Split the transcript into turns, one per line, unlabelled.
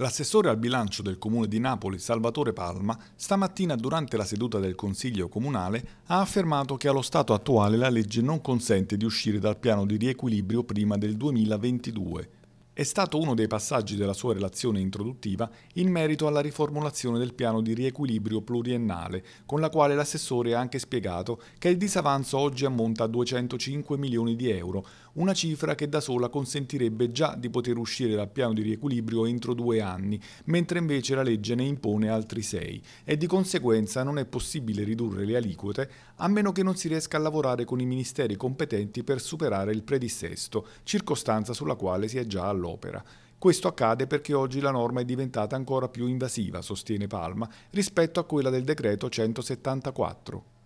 L'assessore al bilancio del Comune di Napoli, Salvatore Palma, stamattina durante la seduta del Consiglio Comunale ha affermato che allo stato attuale la legge non consente di uscire dal piano di riequilibrio prima del 2022 è stato uno dei passaggi della sua relazione introduttiva in merito alla riformulazione del piano di riequilibrio pluriennale, con la quale l'assessore ha anche spiegato che il disavanzo oggi ammonta a 205 milioni di euro, una cifra che da sola consentirebbe già di poter uscire dal piano di riequilibrio entro due anni, mentre invece la legge ne impone altri sei, e di conseguenza non è possibile ridurre le aliquote a meno che non si riesca a lavorare con i ministeri competenti per superare il predissesto, circostanza sulla quale si è già allora all'opera. Questo accade perché oggi la norma è diventata ancora più invasiva, sostiene Palma, rispetto a quella del decreto 174.